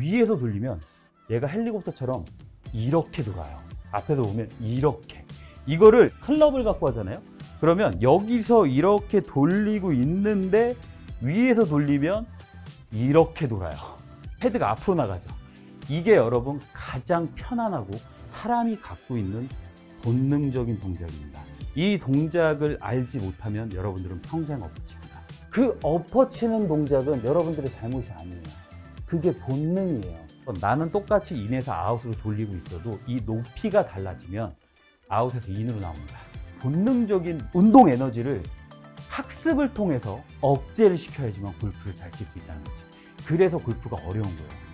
위에서 돌리면 얘가 헬리콥터처럼 이렇게 돌아요 앞에서 보면 이렇게 이거를 클럽을 갖고 하잖아요 그러면 여기서 이렇게 돌리고 있는데 위에서 돌리면 이렇게 돌아요 헤드가 앞으로 나가죠 이게 여러분 가장 편안하고 사람이 갖고 있는 본능적인 동작입니다 이 동작을 알지 못하면 여러분들은 평생 엎어칩니다 그 엎어치는 동작은 여러분들의 잘못이 아니에요 그게 본능이에요. 나는 똑같이 인에서 아웃으로 돌리고 있어도 이 높이가 달라지면 아웃에서 인으로 나옵니다. 본능적인 운동 에너지를 학습을 통해서 억제를 시켜야지만 골프를 잘 칠 수 있다는 거지. 그래서 골프가 어려운 거예요.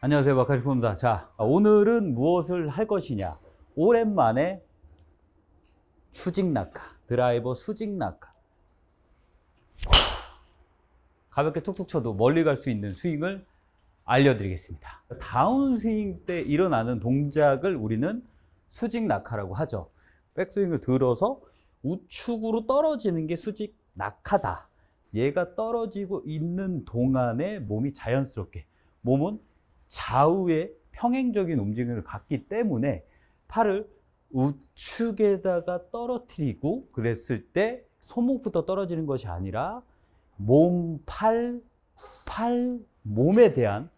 안녕하세요 마카리포입니다 자 오늘은 무엇을 할 것이냐 오랜만에 수직 낙하, 드라이버 수직 낙하. 가볍게 툭툭 쳐도 멀리 갈 수 있는 스윙을 알려드리겠습니다. 다운스윙 때 일어나는 동작을 우리는 수직 낙하라고 하죠. 백스윙을 들어서 우측으로 떨어지는 게 수직 낙하다. 얘가 떨어지고 있는 동안에 몸이 자연스럽게 몸은 좌우의 평행적인 움직임을 갖기 때문에 팔을 우측에다가 떨어뜨리고 그랬을 때 손목부터 떨어지는 것이 아니라 몸, 팔, 팔, 몸에 대한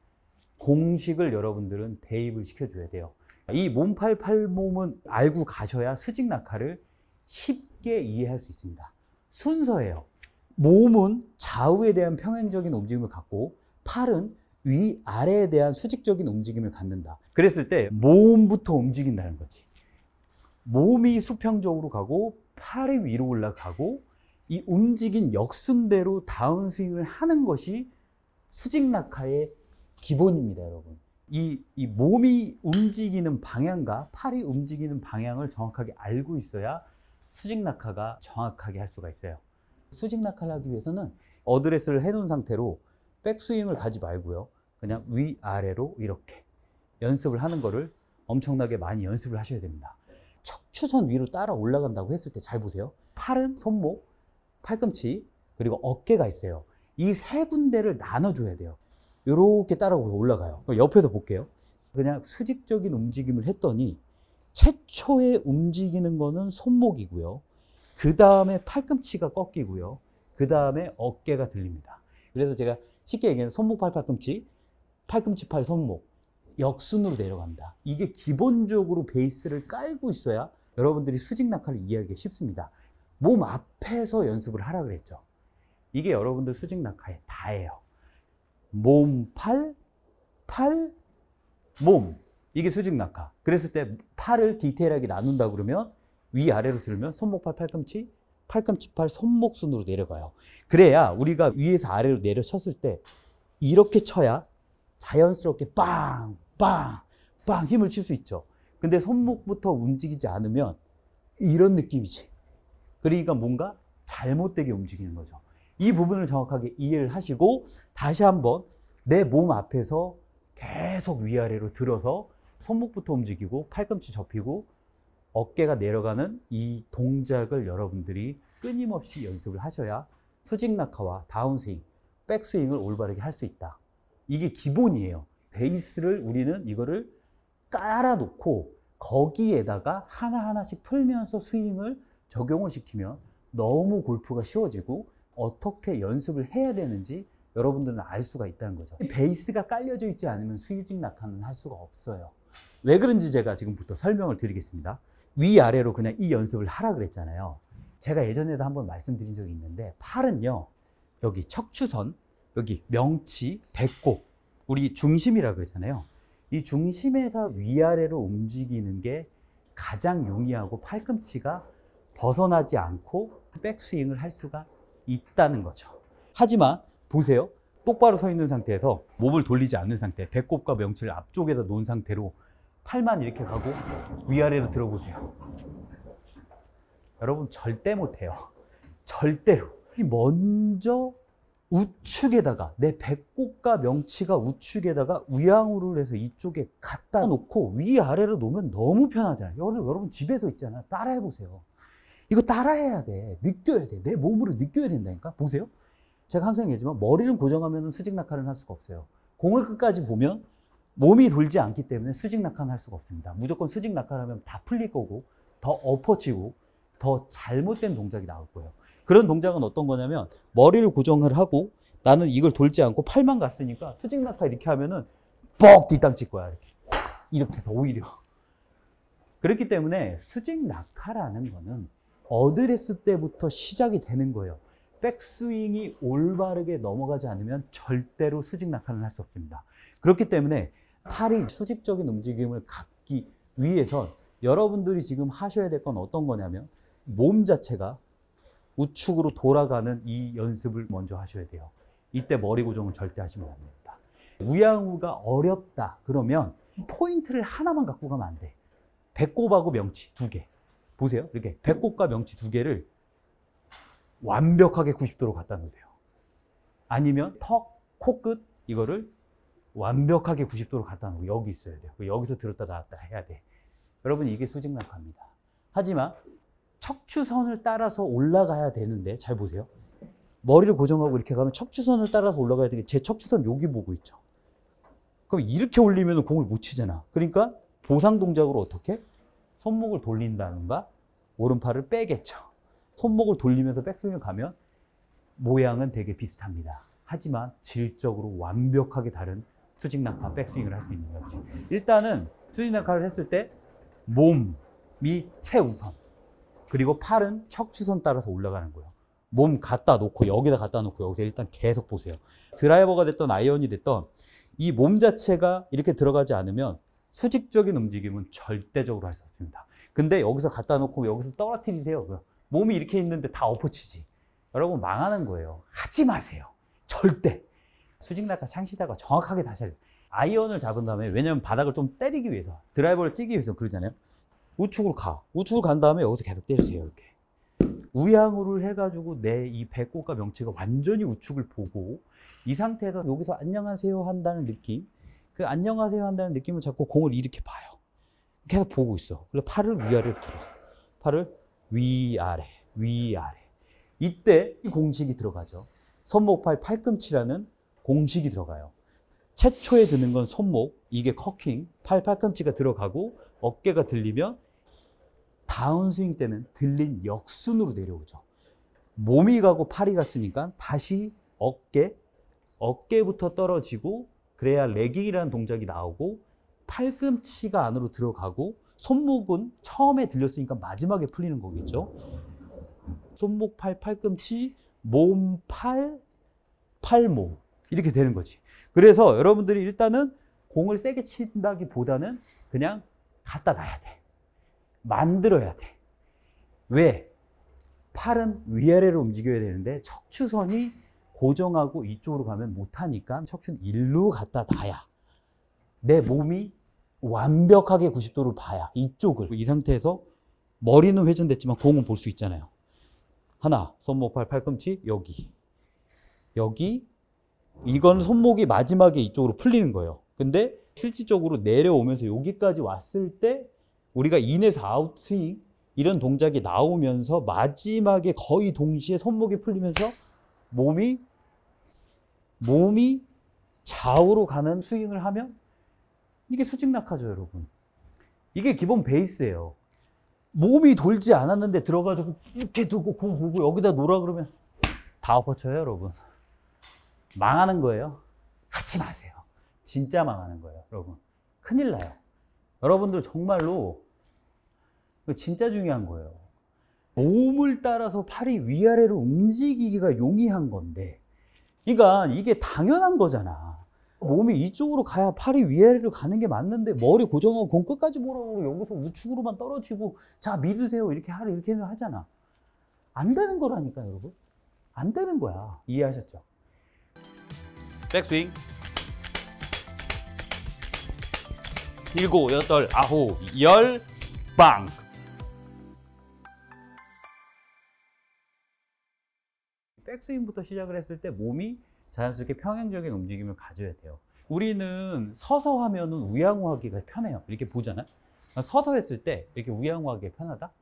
공식을 여러분들은 대입을 시켜줘야 돼요. 이 몸, 팔, 팔, 몸은 알고 가셔야 수직 낙하를 쉽게 이해할 수 있습니다. 순서예요. 몸은 좌우에 대한 평행적인 움직임을 갖고 팔은 위, 아래에 대한 수직적인 움직임을 갖는다. 그랬을 때 몸부터 움직인다는 거지. 몸이 수평적으로 가고 팔이 위로 올라가고 이 움직인 역순대로 다운스윙을 하는 것이 수직낙하의 기본입니다, 여러분. 이, 이 몸이 움직이는 방향과 팔이 움직이는 방향을 정확하게 알고 있어야 수직낙하가 정확하게 할 수가 있어요. 수직낙하를 하기 위해서는 어드레스를 해놓은 상태로 백스윙을 가지 말고요. 그냥 위아래로 이렇게 연습을 하는 거를 엄청나게 많이 연습을 하셔야 됩니다. 척추선 위로 따라 올라간다고 했을 때 잘 보세요. 팔은 손목, 팔꿈치, 그리고 어깨가 있어요. 이 세 군데를 나눠줘야 돼요. 이렇게 따라 올라가요. 옆에서 볼게요. 그냥 수직적인 움직임을 했더니 최초에 움직이는 거는 손목이고요. 그 다음에 팔꿈치가 꺾이고요. 그 다음에 어깨가 들립니다. 그래서 제가 쉽게 얘기하면 손목, 팔, 팔꿈치, 팔꿈치, 팔, 손목, 역순으로 내려갑니다. 이게 기본적으로 베이스를 깔고 있어야 여러분들이 수직 낙하를 이해하기 쉽습니다. 몸 앞에서 연습을 하라 그랬죠. 이게 여러분들 수직 낙하의 다예요. 몸, 팔, 팔, 몸. 이게 수직 낙하. 그랬을 때 팔을 디테일하게 나눈다 그러면 위아래로 들면 손목, 팔, 팔꿈치, 팔꿈치, 팔, 손목 순으로 내려가요. 그래야 우리가 위에서 아래로 내려쳤을 때 이렇게 쳐야 자연스럽게 빵, 빵, 빵 힘을 칠 수 있죠. 근데 손목부터 움직이지 않으면 이런 느낌이지. 그러니까 뭔가 잘못되게 움직이는 거죠. 이 부분을 정확하게 이해를 하시고 다시 한번 내 몸 앞에서 계속 위아래로 들어서 손목부터 움직이고 팔꿈치 접히고 어깨가 내려가는 이 동작을 여러분들이 끊임없이 연습을 하셔야 수직 낙하와 다운스윙, 백스윙을 올바르게 할 수 있다. 이게 기본이에요. 베이스를 우리는 이거를 깔아놓고 거기에다가 하나하나씩 풀면서 스윙을 적용을 시키면 너무 골프가 쉬워지고 어떻게 연습을 해야 되는지 여러분들은 알 수가 있다는 거죠. 베이스가 깔려져 있지 않으면 수익직 낙하는 할 수가 없어요. 왜 그런지 제가 지금부터 설명을 드리겠습니다. 위아래로 그냥 이 연습을 하라 그랬잖아요. 제가 예전에도 한번 말씀드린 적이 있는데 팔은요. 여기 척추선, 여기 명치, 배꼽 우리 중심이라 고 그러잖아요. 이 중심에서 위아래로 움직이는 게 가장 용이하고 팔꿈치가 벗어나지 않고 백스윙을 할 수가 있다는 거죠. 하지만 보세요. 똑바로 서 있는 상태에서 몸을 돌리지 않는 상태, 배꼽과 명치를 앞쪽에다 놓은 상태로 팔만 이렇게 가고 위아래로 들어보세요. 여러분 절대 못해요. 절대로. 먼저 우측에다가 내 배꼽과 명치가 우측에다가 위양으로 해서 이쪽에 갖다 놓고 위아래로 놓으면 너무 편하잖아요. 여러분, 집에서 있잖아요. 따라해 보세요. 이거 따라해야 돼. 느껴야 돼. 내 몸으로 느껴야 된다니까. 보세요. 제가 항상 얘기하지만 머리를 고정하면 수직 낙하를 할 수가 없어요. 공을 끝까지 보면 몸이 돌지 않기 때문에 수직 낙하는 할 수가 없습니다. 무조건 수직 낙하를 하면 다 풀릴 거고 더 엎어지고 더 잘못된 동작이 나올 거예요. 그런 동작은 어떤 거냐면 머리를 고정을 하고 나는 이걸 돌지 않고 팔만 갔으니까 수직낙하 이렇게 하면은 뻑 뒷땅 칠 거야 이렇게 이렇게 더 오히려 그렇기 때문에 수직낙하라는 거는 어드레스 때부터 시작이 되는 거예요. 백스윙이 올바르게 넘어가지 않으면 절대로 수직낙하를할 수 없습니다. 그렇기 때문에 팔이 수직적인 움직임을 갖기 위해선 여러분들이 지금 하셔야 될 건 어떤 거냐면 몸 자체가 우측으로 돌아가는 이 연습을 먼저 하셔야 돼요. 이때 머리 고정은 절대 하시면 안 됩니다. 우양우가 어렵다 그러면 포인트를 하나만 갖고 가면 안 돼. 배꼽하고 명치 두 개. 보세요. 이렇게 배꼽과 명치 두 개를 완벽하게 90도로 갖다 놓으세요. 아니면 턱, 코끝 이거를 완벽하게 90도로 갖다 놓고 여기 있어야 돼요. 그 여기서 들었다 나다 해야 돼. 여러분 이게 수직낙하니다 하지만 척추선을 따라서 올라가야 되는데 잘 보세요. 머리를 고정하고 이렇게 가면 척추선을 따라서 올라가야 되는데 제 척추선 여기 보고 있죠. 그럼 이렇게 올리면 공을 못 치잖아. 그러니까 보상 동작으로 어떻게? 손목을 돌린다는가? 오른팔을 빼겠죠. 손목을 돌리면서 백스윙을 가면 모양은 되게 비슷합니다. 하지만 질적으로 완벽하게 다른 수직 낙하 백스윙을 할 수 있는 거지. 일단은 수직 낙하를 했을 때 몸이 최우선. 그리고 팔은 척추선 따라서 올라가는 거예요. 몸 갖다 놓고 여기다 갖다 놓고 여기서 일단 계속 보세요. 드라이버가 됐던 아이언이 됐던 이 몸 자체가 이렇게 들어가지 않으면 수직적인 움직임은 절대적으로 할 수 없습니다. 근데 여기서 갖다 놓고 여기서 떨어뜨리세요. 몸이 이렇게 있는데 다 엎어치지. 여러분 망하는 거예요. 하지 마세요. 절대. 수직낙하 창시다가 정확하게 다시 알려. 아이언을 잡은 다음에 왜냐면 바닥을 좀 때리기 위해서 드라이버를 찌기 위해서 그러잖아요. 우측으로 가. 우측으로 간 다음에 여기서 계속 때리세요. 이렇게. 우향으로 해가지고 내 이 배꼽과 명치가 완전히 우측을 보고 이 상태에서 여기서 안녕하세요 한다는 느낌 그 안녕하세요 한다는 느낌을 자꾸 공을 이렇게 봐요. 계속 보고 있어. 그래서 팔을 위아래로 들어. 팔을 위아래, 위아래. 이때 이 공식이 들어가죠. 손목팔 팔꿈치라는 공식이 들어가요. 최초에 드는 건 손목, 이게 커킹, 팔 팔꿈치가 들어가고 어깨가 들리면 다운스윙 때는 들린 역순으로 내려오죠. 몸이 가고 팔이 갔으니까 다시 어깨, 어깨부터 떨어지고 그래야 레깅이라는 동작이 나오고 팔꿈치가 안으로 들어가고 손목은 처음에 들렸으니까 마지막에 풀리는 거겠죠. 손목, 팔, 팔꿈치, 몸, 팔, 팔목 이렇게 되는 거지. 그래서 여러분들이 일단은 공을 세게 친다기보다는 그냥 갖다 놔야 돼. 만들어야 돼. 왜? 팔은 위아래로 움직여야 되는데 척추선이 고정하고 이쪽으로 가면 못하니까 척추는 일로 갖다 놔야 내 몸이 완벽하게 90도를 봐야 이쪽을 이 상태에서 머리는 회전됐지만 공은 볼 수 있잖아요. 하나, 손목, 팔, 팔꿈치, 여기. 여기. 이건 손목이 마지막에 이쪽으로 풀리는 거예요. 근데 실질적으로 내려오면서 여기까지 왔을 때 우리가 인에서 아웃 스윙 이런 동작이 나오면서 마지막에 거의 동시에 손목이 풀리면서 몸이 몸이 좌우로 가는 스윙을 하면 이게 수직 낙하죠, 여러분. 이게 기본 베이스예요. 몸이 돌지 않았는데 들어가지고 이렇게 두고 공 보고 여기다 놓으라 그러면 다 엎어쳐요, 여러분. 망하는 거예요. 하지 마세요. 진짜 망하는 거예요, 여러분. 큰일 나요. 여러분들 정말로 진짜 중요한 거예요. 몸을 따라서 팔이 위아래로 움직이기가 용이한 건데, 그러니까 이게 당연한 거잖아. 몸이 이쪽으로 가야 팔이 위아래로 가는 게 맞는데 머리 고정하고 공 끝까지 몰아오고 여기서 우측으로만 떨어지고 자 믿으세요 이렇게 하라 이렇게 하잖아. 안 되는 거라니까 여러분. 안 되는 거야. 이해하셨죠? 백스윙 일곱, 여덟, 아홉, 열, 빵. 백스윙부터 시작을 했을 때 몸이 자연스럽게 평행적인 움직임을 가져야 돼요. 우리는 서서 하면은 우양우하기가 편해요. 이렇게 보잖아. 요 아, 서서 했을 때 이렇게 우양우하기가 편하다.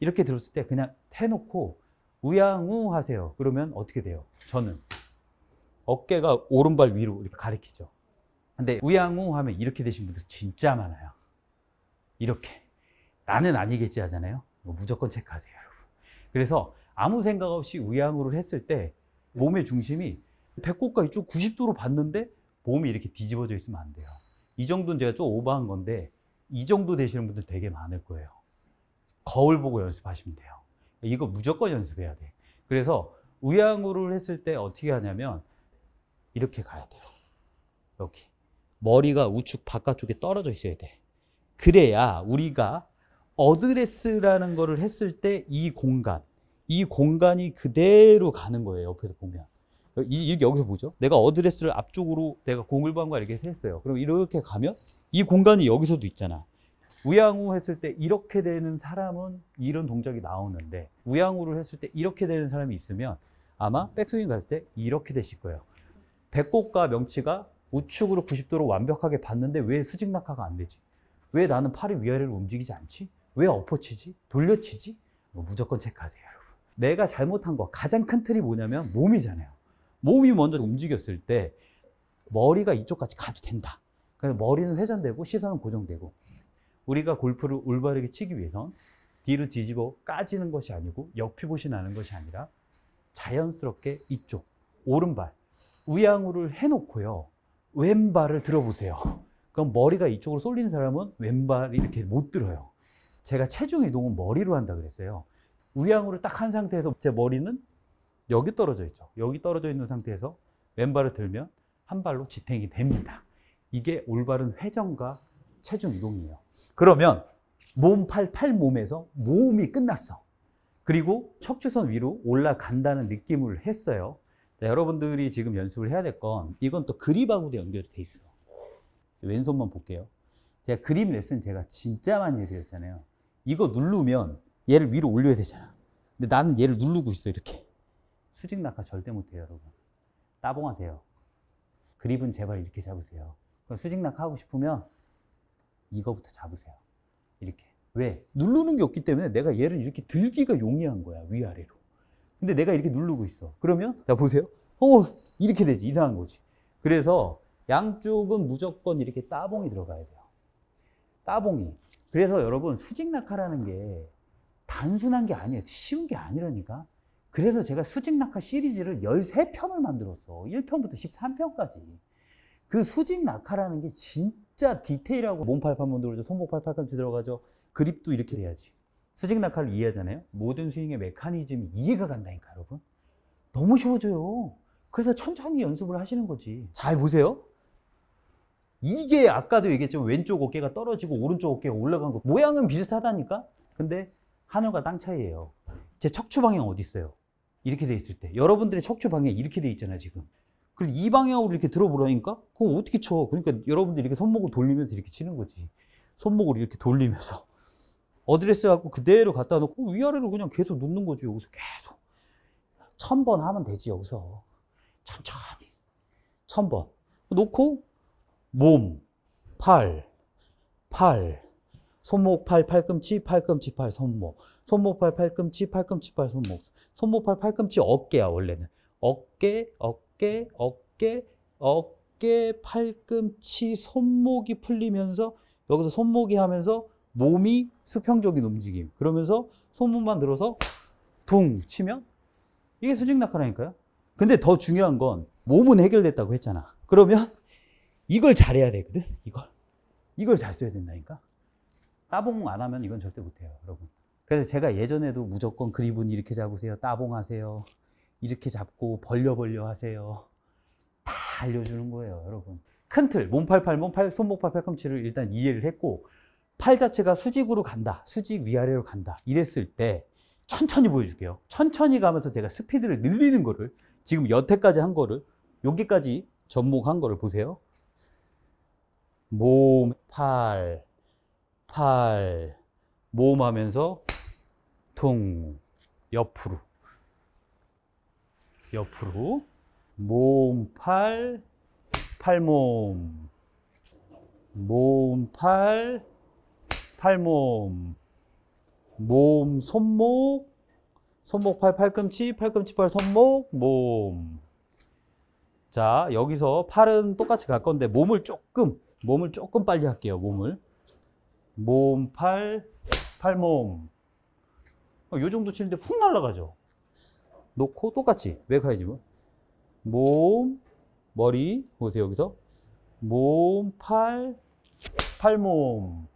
이렇게 들었을 때 그냥 해놓고 우양우 하세요. 그러면 어떻게 돼요? 저는 어깨가 오른발 위로 이렇게 가리키죠. 근데 우양우 하면 이렇게 되신 분들 진짜 많아요. 이렇게. 나는 아니겠지 하잖아요. 무조건 체크하세요, 여러분. 그래서 아무 생각 없이 우양우를 했을 때 몸의 중심이 배꼽까지쪽 90도로 봤는데 몸이 이렇게 뒤집어져 있으면 안 돼요. 이 정도는 제가 좀 오버한 건데 이 정도 되시는 분들 되게 많을 거예요. 거울 보고 연습하시면 돼요. 이거 무조건 연습해야 돼. 그래서 우양우를 했을 때 어떻게 하냐면 이렇게 가야 돼요. 이렇게. 머리가 우측 바깥쪽에 떨어져 있어야 돼. 그래야 우리가 어드레스라는 거를 했을 때 이 공간, 이 공간이 그대로 가는 거예요. 옆에서 보면. 이, 여기서 보죠. 내가 어드레스를 앞쪽으로 내가 공을방과 이렇게 했어요. 그럼 이렇게 가면 이 공간이 여기서도 있잖아. 우양우 했을 때 이렇게 되는 사람은 이런 동작이 나오는데 우양우를 했을 때 이렇게 되는 사람이 있으면 아마 백스윙 갈 때 이렇게 되실 거예요. 배꼽과 명치가 우측으로 90도로 완벽하게 봤는데 왜 수직 낙하가 안 되지? 왜 나는 팔이 위아래로 움직이지 않지? 왜 엎어치지? 돌려치지? 어, 무조건 체크하세요, 여러분. 내가 잘못한 거 가장 큰 틀이 뭐냐면 몸이잖아요. 몸이 먼저 움직였을 때 머리가 이쪽까지 가도 된다. 그래서 머리는 회전되고 시선은 고정되고 우리가 골프를 올바르게 치기 위해선 뒤로 뒤집어 까지는 것이 아니고 역피봇이 나는 것이 아니라 자연스럽게 이쪽 오른발 우양우를 해놓고요. 왼발을 들어보세요. 그럼 머리가 이쪽으로 쏠리는 사람은 왼발이 이렇게 못 들어요. 제가 체중 이동은 머리로 한다 그랬어요. 우양으로 딱 한 상태에서 제 머리는 여기 떨어져 있죠. 여기 떨어져 있는 상태에서 왼발을 들면 한 발로 지탱이 됩니다. 이게 올바른 회전과 체중 이동이에요. 그러면 몸, 팔, 팔 몸에서 모음이 끝났어. 그리고 척추선 위로 올라간다는 느낌을 했어요. 여러분들이 지금 연습을 해야 될 건 이건 또 그립하고도 연결이 돼 있어. 왼손만 볼게요. 제가 그립 레슨 제가 진짜 많이 얘기했잖아요. 이거 누르면 얘를 위로 올려야 되잖아. 근데 나는 얘를 누르고 있어 이렇게. 수직 낙하 절대 못해요 여러분. 따봉하세요. 그립은 제발 이렇게 잡으세요. 그럼 수직 낙하 하고 싶으면 이거부터 잡으세요. 이렇게. 왜? 누르는 게 없기 때문에 내가 얘를 이렇게 들기가 용이한 거야 위아래로. 근데 내가 이렇게 누르고 있어. 그러면 자 보세요. 어 이렇게 되지 이상한 거지. 그래서 양쪽은 무조건 이렇게 따봉이 들어가야 돼요. 따봉이. 그래서 여러분 수직 낙하라는 게 단순한 게 아니에요. 쉬운 게 아니라니까. 그래서 제가 수직 낙하 시리즈를 13편을 만들었어. 1편부터 13편까지. 그 수직 낙하라는 게 진짜 디테일하고 몸팔 판문도 그러죠. 손목 팔팔꿈치 들어가죠. 그립도 이렇게 돼야지. 스직 낙하를 이해하잖아요. 모든 스윙의 메커니즘이 이해가 간다니까 여러분. 너무 쉬워져요. 그래서 천천히 연습을 하시는 거지. 잘 보세요. 이게 아까도 얘기했지만 왼쪽 어깨가 떨어지고 오른쪽 어깨가 올라간 거 모양은 비슷하다니까. 근데 하늘과 땅 차이예요. 제 척추 방향 어디 있어요? 이렇게 돼 있을 때 여러분들의 척추 방향 이렇게 돼있잖아 지금. 그리고이 방향으로 이렇게 들어보라니까 그거 어떻게 쳐? 그러니까 여러분들 이렇게 손목을 돌리면서 이렇게 치는 거지. 손목을 이렇게 돌리면서. 어드레스 갖고 그대로 갖다 놓고 위아래로 그냥 계속 놓는 거지 여기서 계속 천 번 하면 되지 여기서 천천히 천 번 놓고 몸, 팔, 팔 손목, 팔, 팔꿈치, 팔꿈치, 팔, 손목 손목, 팔, 팔꿈치, 팔꿈치, 팔, 손목 손목, 팔, 팔꿈치, 어깨야 원래는 어깨, 어깨, 어깨, 어깨, 팔꿈치, 손목이 풀리면서 여기서 손목이 하면서 몸이 수평적인 움직임. 그러면서 손목만 들어서 둥 치면 이게 수직 낙하라니까요. 근데 더 중요한 건 몸은 해결됐다고 했잖아. 그러면 이걸 잘해야 되거든. 이걸. 이걸 잘 써야 된다니까. 따봉 안 하면 이건 절대 못해요, 여러분. 그래서 제가 예전에도 무조건 그립은 이렇게 잡으세요. 따봉하세요. 이렇게 잡고 벌려 벌려 하세요. 다 알려주는 거예요, 여러분. 큰 틀, 몸팔팔, 몸팔, 손목팔, 팔꿈치를 일단 이해를 했고 팔 자체가 수직으로 간다. 수직 위아래로 간다. 이랬을 때 천천히 보여줄게요. 천천히 가면서 제가 스피드를 늘리는 거를 지금 여태까지 한 거를 여기까지 접목한 거를 보세요. 몸, 팔, 팔, 몸 하면서 통, 옆으로, 옆으로, 몸, 팔, 팔몸, 몸, 팔, 팔몸, 몸, 손목, 손목, 팔, 팔꿈치, 팔꿈치, 팔, 손목, 몸. 자, 여기서 팔은 똑같이 갈 건데 몸을 조금, 몸을 조금 빨리 할게요. 몸을. 몸, 팔, 팔몸. 어, 요 정도 치는데 훅 날아가죠. 놓고 똑같이 외카이지 뭐? 몸, 머리 보세요 여기서 몸, 팔, 팔몸.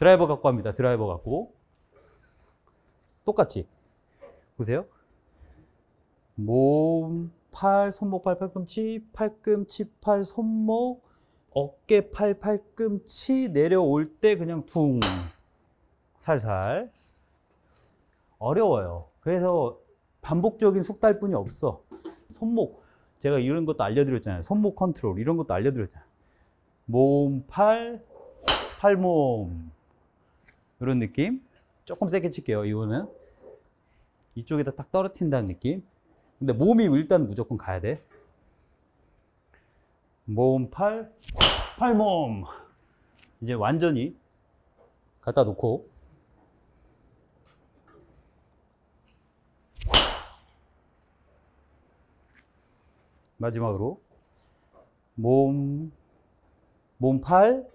드라이버 갖고 합니다. 드라이버 갖고. 똑같이. 보세요. 몸, 팔, 손목, 팔, 팔꿈치, 팔꿈치, 팔, 손목, 어깨, 팔, 팔꿈치 내려올 때 그냥 퉁. 살살. 어려워요. 그래서 반복적인 숙달뿐이 없어. 손목. 제가 이런 것도 알려드렸잖아요. 손목 컨트롤. 이런 것도 알려드렸잖아요. 몸, 팔, 팔몸. 이런 느낌. 조금 세게 칠게요. 이거는 이쪽에다 딱 떨어뜨린다는 느낌. 근데 몸이 일단 무조건 가야 돼. 몸, 팔, 팔, 몸. 이제 완전히 갖다 놓고 마지막으로 몸, 몸, 팔,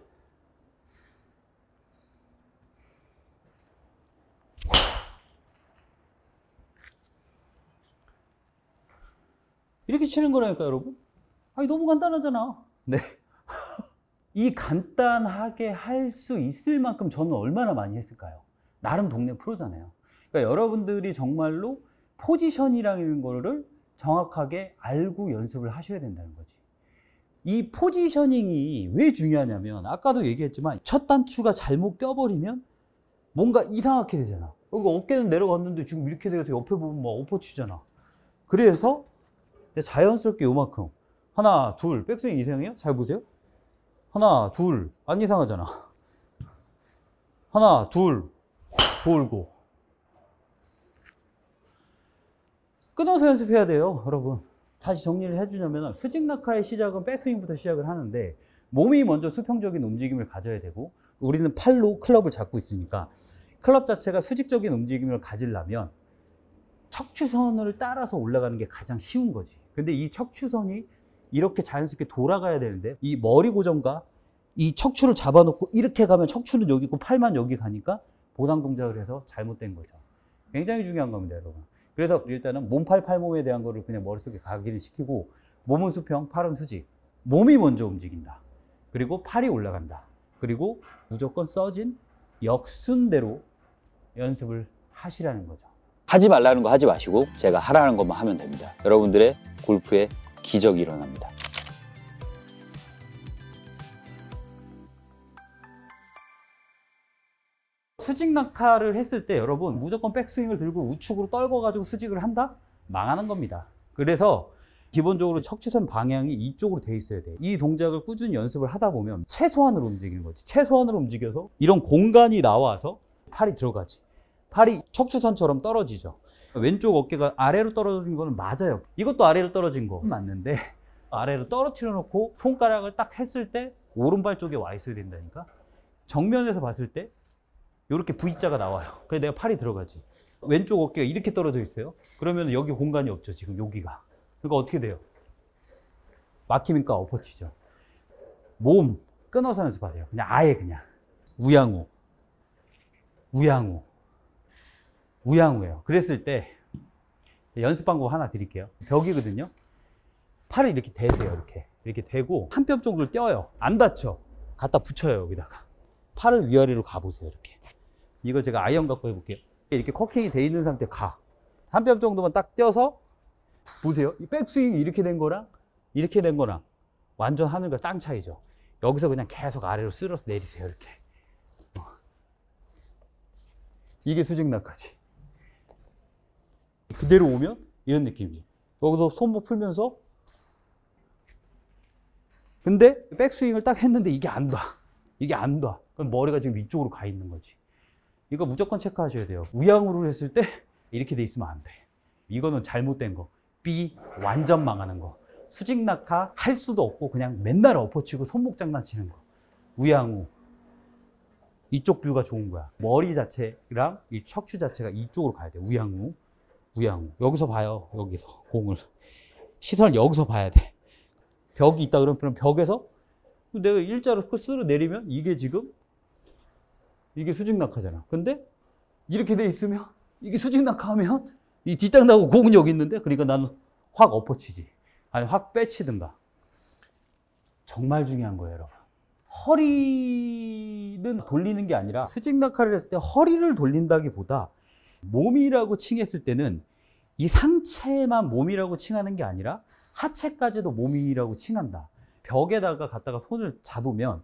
이렇게 치는 거라니까 여러분. 아니 너무 간단하잖아. 네. 이 간단하게 할 수 있을 만큼 저는 얼마나 많이 했을까요? 나름 동네 프로잖아요. 그러니까 여러분들이 정말로 포지션이라는 거를 정확하게 알고 연습을 하셔야 된다는 거지. 이 포지셔닝이 왜 중요하냐면 아까도 얘기했지만 첫 단추가 잘못 껴버리면 뭔가 이상하게 되잖아. 여기 그러니까 어깨는 내려갔는데 지금 이렇게 돼서 옆에 보면 막 엎어치잖아. 그래서 자연스럽게 요만큼 하나 둘 백스윙 이상해요? 잘 보세요 하나 둘안 이상하잖아 하나 둘 돌고 끊어서 연습해야 돼요 여러분 다시 정리를 해주려면 수직 낙하의 시작은 백스윙부터 시작을 하는데 몸이 먼저 수평적인 움직임을 가져야 되고 우리는 팔로 클럽을 잡고 있으니까 클럽 자체가 수직적인 움직임을 가지려면 척추선을 따라서 올라가는 게 가장 쉬운 거지 근데 이 척추선이 이렇게 자연스럽게 돌아가야 되는데 이 머리 고정과 이 척추를 잡아놓고 이렇게 가면 척추는 여기 있고 팔만 여기 가니까 보상 동작을 해서 잘못된 거죠. 굉장히 중요한 겁니다, 여러분. 그래서 일단은 몸팔 팔몸에 대한 거를 그냥 머릿속에 각인을 시키고 몸은 수평, 팔은 수직. 몸이 먼저 움직인다. 그리고 팔이 올라간다. 그리고 무조건 써진 역순대로 연습을 하시라는 거죠. 하지 말라는 거 하지 마시고 제가 하라는 것만 하면 됩니다. 여러분들의 골프에 기적이 일어납니다. 수직 낙하를 했을 때 여러분 무조건 백스윙을 들고 우측으로 떨궈가지고 수직을 한다? 망하는 겁니다. 그래서 기본적으로 척추선 방향이 이쪽으로 돼 있어야 돼 이 동작을 꾸준히 연습을 하다 보면 최소한으로 움직이는 거지. 최소한으로 움직여서 이런 공간이 나와서 팔이 들어가지. 팔이 척추선처럼 떨어지죠. 왼쪽 어깨가 아래로 떨어진 거는 맞아요. 이것도 아래로 떨어진 거 맞는데 아래로 떨어뜨려 놓고 손가락을 딱 했을 때 오른발 쪽에 와 있어야 된다니까. 정면에서 봤을 때 이렇게 V자가 나와요. 그래 내가 팔이 들어가지. 왼쪽 어깨가 이렇게 떨어져 있어요. 그러면 여기 공간이 없죠. 지금 여기가. 그러니까 어떻게 돼요? 막히니까 엎어치죠. 몸 끊어서 연습하세요. 그냥 아예 그냥. 우양우. 우양우. 우향우예요 그랬을 때 연습 방법 하나 드릴게요. 벽이거든요. 팔을 이렇게 대세요. 이렇게. 이렇게 대고 한 뼘 정도를 떼어요. 안 다쳐. 갖다 붙여요. 여기다가. 팔을 위아래로 가보세요. 이렇게. 이거 제가 아이언 갖고 해볼게요. 이렇게 커킹이 돼 있는 상태 가. 한 뼘 정도만 딱 떼어서 보세요. 백스윙이 이렇게 된 거랑 이렇게 된 거랑 완전 하늘과 땅 차이죠. 여기서 그냥 계속 아래로 쓸어서 내리세요. 이렇게. 어. 이게 수직나까지. 그대로 오면 이런 느낌이에요. 여기서 손목 풀면서 근데 백스윙을 딱 했는데 이게 안 돼. 이게 안 돼. 그럼 머리가 지금 위쪽으로 가 있는 거지. 이거 무조건 체크하셔야 돼요. 우양으로 했을 때 이렇게 돼 있으면 안 돼. 이거는 잘못된 거. B 완전 망하는 거. 수직 낙하 할 수도 없고 그냥 맨날 엎어치고 손목 장난치는 거. 우양우. 이쪽 뷰가 좋은 거야. 머리 자체랑 이 척추 자체가 이쪽으로 가야 돼. 우양우. 우양. 여기서 봐요. 여기서 공을. 시선을 여기서 봐야 돼. 벽이 있다 그러면 벽에서 내가 일자로 코스로 그 내리면 이게 지금 이게 수직낙하잖아. 근데 이렇게 돼 있으면 이게 수직낙하면 이 뒷땅 나고 공은 여기 있는데 그러니까 나는 확 엎어치지. 아니 확 빼치든가. 정말 중요한 거예요, 여러분. 허리는 돌리는 게 아니라 수직낙하를 했을 때 허리를 돌린다기보다 몸이라고 칭했을 때는 이 상체만 몸이라고 칭하는 게 아니라 하체까지도 몸이라고 칭한다. 벽에다가 갖다가 손을 잡으면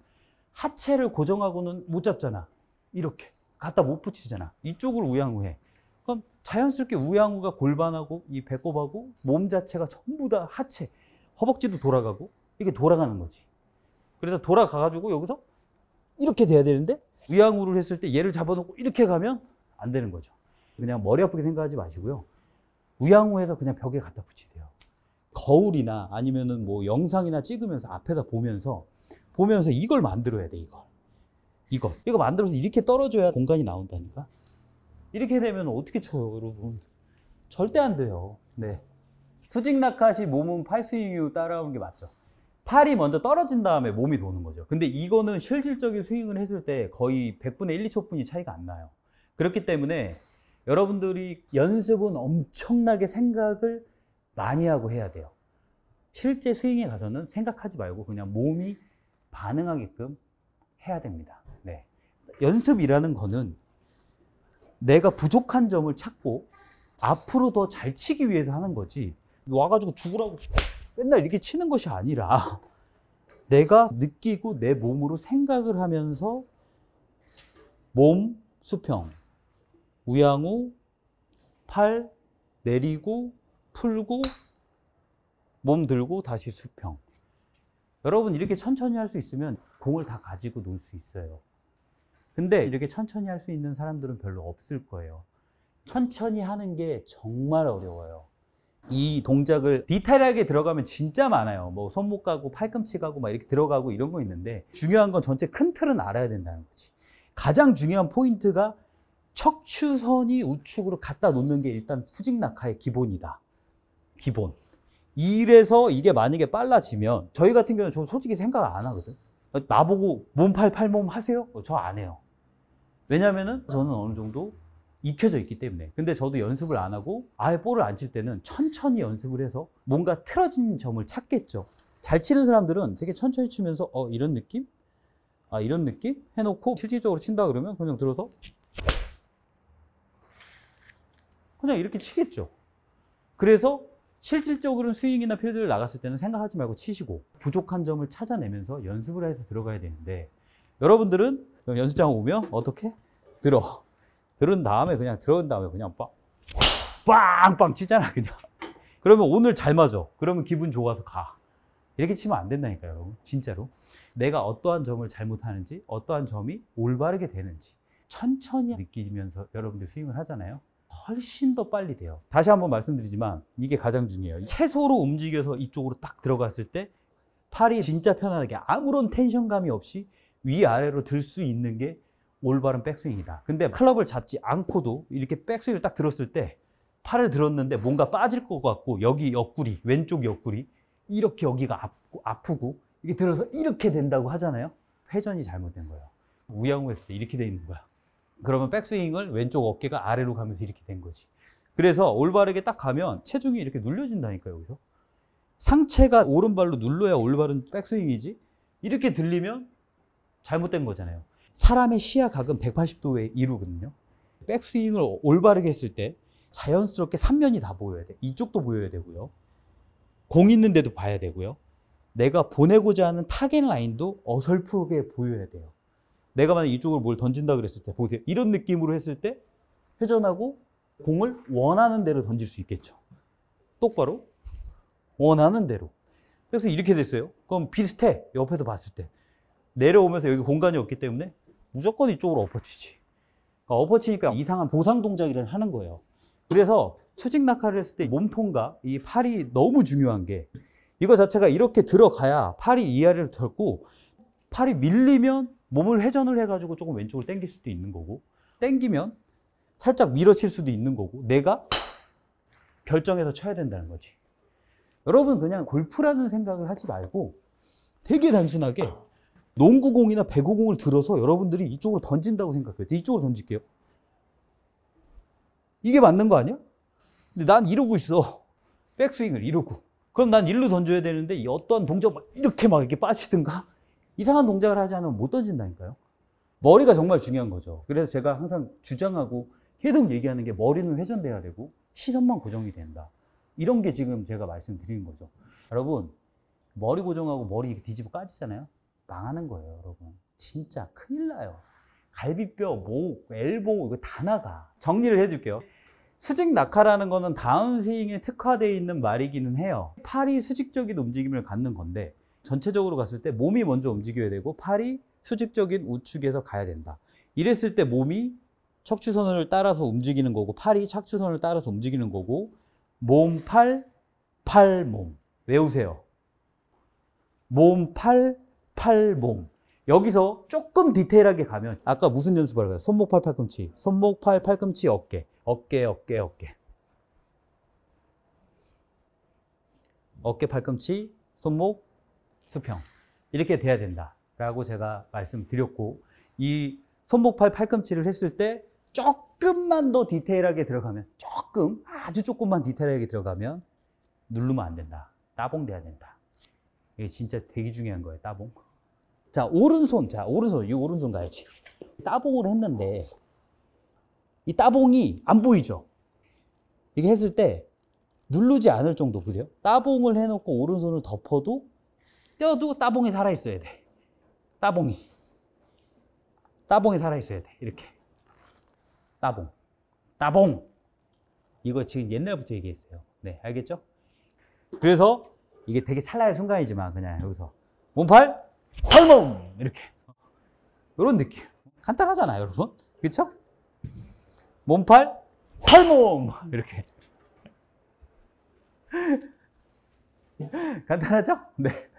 하체를 고정하고는 못 잡잖아. 이렇게 갖다 못 붙이잖아. 이쪽을 우양우해. 그럼 자연스럽게 우양우가 골반하고 이 배꼽하고 몸 자체가 전부 다 하체, 허벅지도 돌아가고 이게 렇 돌아가는 거지. 그래서 돌아가가지고 여기서 이렇게 돼야 되는데 위양우를 했을 때 얘를 잡아놓고 이렇게 가면 안 되는 거죠. 그냥 머리 아프게 생각하지 마시고요. 우양우에서 그냥 벽에 갖다 붙이세요. 거울이나 아니면은 뭐 영상이나 찍으면서 앞에다 보면서 보면서 이걸 만들어야 돼 이걸 이거 이거 만들어서 이렇게 떨어져야 공간이 나온다니까 이렇게 되면 어떻게 쳐요 여러분 절대 안 돼요 네 수직낙하시 몸은 팔스윙 이후 따라오는 게 맞죠 팔이 먼저 떨어진 다음에 몸이 도는 거죠 근데 이거는 실질적인 스윙을 했을 때 거의 100분의 1, 2초분이 차이가 안 나요 그렇기 때문에 여러분들이 연습은 엄청나게 생각을 많이 하고 해야 돼요. 실제 스윙에 가서는 생각하지 말고 그냥 몸이 반응하게끔 해야 됩니다. 네. 연습이라는 거는 내가 부족한 점을 찾고 앞으로 더 잘 치기 위해서 하는 거지 와가지고 죽으라고 맨날 이렇게 치는 것이 아니라 내가 느끼고 내 몸으로 생각을 하면서 몸 수평 우양우, 팔, 내리고, 풀고, 몸 들고, 다시 수평. 여러분, 이렇게 천천히 할 수 있으면 공을 다 가지고 놀 수 있어요. 근데 이렇게 천천히 할 수 있는 사람들은 별로 없을 거예요. 천천히 하는 게 정말 어려워요. 이 동작을 디테일하게 들어가면 진짜 많아요. 뭐 손목 가고 팔꿈치 가고 막 이렇게 들어가고 이런 거 있는데 중요한 건 전체 큰 틀은 알아야 된다는 거지. 가장 중요한 포인트가 척추선이 우측으로 갖다 놓는 게 일단 후직낙하의 기본이다. 기본. 이래서 이게 만약에 빨라지면 저희 같은 경우는 저 솔직히 생각 안 하거든. 나보고 몸팔 팔몸 하세요? 어, 저안 해요. 왜냐면은 저는 어느 정도 익혀져 있기 때문에. 근데 저도 연습을 안 하고 아예 볼을 안 칠 때는 천천히 연습을 해서 뭔가 틀어진 점을 찾겠죠. 잘 치는 사람들은 되게 천천히 치면서 어 이런 느낌? 아 이런 느낌? 해놓고 실질적으로 친다 그러면 그냥 들어서 그냥 이렇게 치겠죠. 그래서 실질적으로는 스윙이나 필드를 나갔을 때는 생각하지 말고 치시고 부족한 점을 찾아내면서 연습을 해서 들어가야 되는데 여러분들은 연습장 오면 어떻게 들어 들은 다음에 그냥 들어온 다음에 그냥 빵 빵빵 치잖아 그냥 그러면 오늘 잘 맞아 그러면 기분 좋아서 가 이렇게 치면 안 된다니까요 여러분 진짜로 내가 어떠한 점을 잘못하는지 어떠한 점이 올바르게 되는지 천천히 느끼면서 여러분들 스윙을 하잖아요 훨씬 더 빨리 돼요. 다시 한번 말씀드리지만 이게 가장 중요해요. 채소로 움직여서 이쪽으로 딱 들어갔을 때 팔이 진짜 편안하게 아무런 텐션감이 없이 위아래로 들 수 있는 게 올바른 백스윙이다. 근데 클럽을 잡지 않고도 이렇게 백스윙을 딱 들었을 때 팔을 들었는데 뭔가 빠질 것 같고 여기 옆구리, 왼쪽 옆구리 이렇게 여기가 아프고 이게 렇 들어서 이렇게 된다고 하잖아요. 회전이 잘못된 거예요. 우양우했을 때 이렇게 돼 있는 거야. 그러면 백스윙을 왼쪽 어깨가 아래로 가면서 이렇게 된 거지. 그래서 올바르게 딱 가면 체중이 이렇게 눌려진다니까요, 여기서. 상체가 오른발로 눌러야 올바른 백스윙이지. 이렇게 들리면 잘못된 거잖아요. 사람의 시야각은 180도에 이루거든요. 백스윙을 올바르게 했을 때 자연스럽게 3면이 다 보여야 돼. 이쪽도 보여야 되고요. 공 있는데도 봐야 되고요. 내가 보내고자 하는 타겟 라인도 어설프게 보여야 돼요. 내가 만약 이쪽으로 뭘 던진다 그랬을 때 보세요. 이런 느낌으로 했을 때 회전하고 공을 원하는 대로 던질 수 있겠죠. 똑바로 원하는 대로. 그래서 이렇게 됐어요. 그럼 비슷해. 옆에서 봤을 때. 내려오면서 여기 공간이 없기 때문에 무조건 이쪽으로 엎어치지. 그러니까 엎어치니까 이상한 보상 동작이라 하는 거예요. 그래서 수직 낙하를 했을 때 몸통과 이 팔이 너무 중요한 게 이거 자체가 이렇게 들어가야 팔이 이 아래를 털고 팔이 밀리면 몸을 회전을 해가지고 조금 왼쪽으로 당길 수도 있는 거고 당기면 살짝 밀어칠 수도 있는 거고 내가 결정해서 쳐야 된다는 거지. 여러분 그냥 골프라는 생각을 하지 말고 되게 단순하게 농구공이나 배구공을 들어서 여러분들이 이쪽으로 던진다고 생각해요. 이쪽으로 던질게요. 이게 맞는 거 아니야? 근데 난 이러고 있어. 백스윙을 이러고. 그럼 난 일로 던져야 되는데 이 어떤 동작 이렇게 막 이렇게 빠지든가 이상한 동작을 하지 않으면 못 던진다니까요. 머리가 정말 중요한 거죠. 그래서 제가 항상 주장하고 계속 얘기하는 게 머리는 회전돼야 되고 시선만 고정이 된다. 이런 게 지금 제가 말씀드리는 거죠. 여러분, 머리 고정하고 머리 뒤집어 까지잖아요. 망하는 거예요, 여러분. 진짜 큰일 나요. 갈비뼈, 목, 엘보 이거 다 나가. 정리를 해줄게요. 수직 낙하라는 거는 다운스윙에 특화되어 있는 말이기는 해요. 팔이 수직적인 움직임을 갖는 건데 전체적으로 갔을 때 몸이 먼저 움직여야 되고 팔이 수직적인 우측에서 가야 된다. 이랬을 때 몸이 척추선을 따라서 움직이는 거고 팔이 척추선을 따라서 움직이는 거고 몸, 팔, 팔, 몸. 외우세요. 몸, 팔, 팔, 몸. 여기서 조금 디테일하게 가면 아까 무슨 연습을 할까요? 손목, 팔, 팔꿈치. 손목, 팔, 팔꿈치, 어깨. 어깨, 어깨, 어깨. 어깨, 팔꿈치, 손목, 수평 이렇게 돼야 된다라고 제가 말씀드렸고 이 손목팔 팔꿈치를 했을 때 조금만 더 디테일하게 들어가면 조금 아주 조금만 디테일하게 들어가면 누르면 안 된다. 따봉 돼야 된다. 이게 진짜 되게 중요한 거예요. 따봉. 자 오른손 자 오른손 이 오른손 가야지. 따봉을 했는데 이 따봉이 안 보이죠. 이게 했을 때 누르지 않을 정도 그래요? 따봉을 해놓고 오른손을 덮어도 떼어두고 따봉이 살아있어야 돼. 따봉이. 따봉이 살아있어야 돼. 이렇게. 따봉. 따봉! 이거 지금 옛날부터 얘기했어요. 네, 알겠죠? 그래서 이게 되게 찰나의 순간이지만 그냥 여기서 몸팔, 팔몸! 이렇게. 이런 느낌. 간단하잖아요, 여러분. 그쵸? 몸팔, 팔몸! 이렇게. 간단하죠? 네.